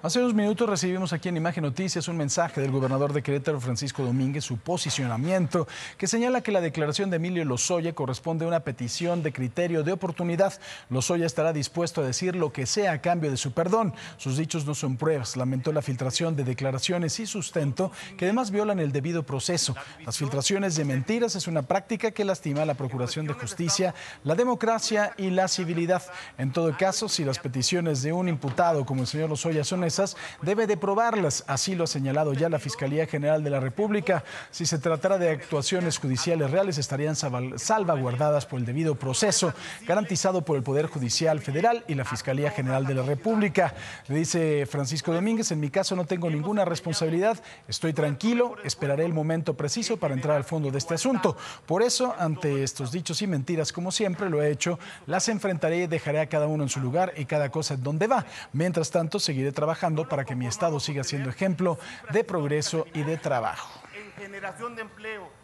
Hace unos minutos recibimos aquí en Imagen Noticias un mensaje del gobernador de Querétaro, Francisco Domínguez, su posicionamiento, que señala que la declaración de Emilio Lozoya corresponde a una petición de criterio de oportunidad. Lozoya estará dispuesto a decir lo que sea a cambio de su perdón. Sus dichos no son pruebas. Lamentó la filtración de declaraciones y sustento que además violan el debido proceso. Las filtraciones de mentiras es una práctica que lastima a la Procuración de Justicia, la democracia y la civilidad. En todo caso, si las peticiones de un imputado como el señor Lozoya son debe de probarlas. Así lo ha señalado ya la Fiscalía General de la República. Si se tratara de actuaciones judiciales reales, estarían salvaguardadas por el debido proceso garantizado por el Poder Judicial Federal y la Fiscalía General de la República. Le dice Francisco Domínguez, en mi caso no tengo ninguna responsabilidad, estoy tranquilo, esperaré el momento preciso para entrar al fondo de este asunto. Por eso, ante estos dichos y mentiras, como siempre lo he hecho, las enfrentaré y dejaré a cada uno en su lugar y cada cosa en donde va. Mientras tanto, seguiré trabajando para que mi estado siga siendo ejemplo de progreso y de trabajo. En generación de empleo.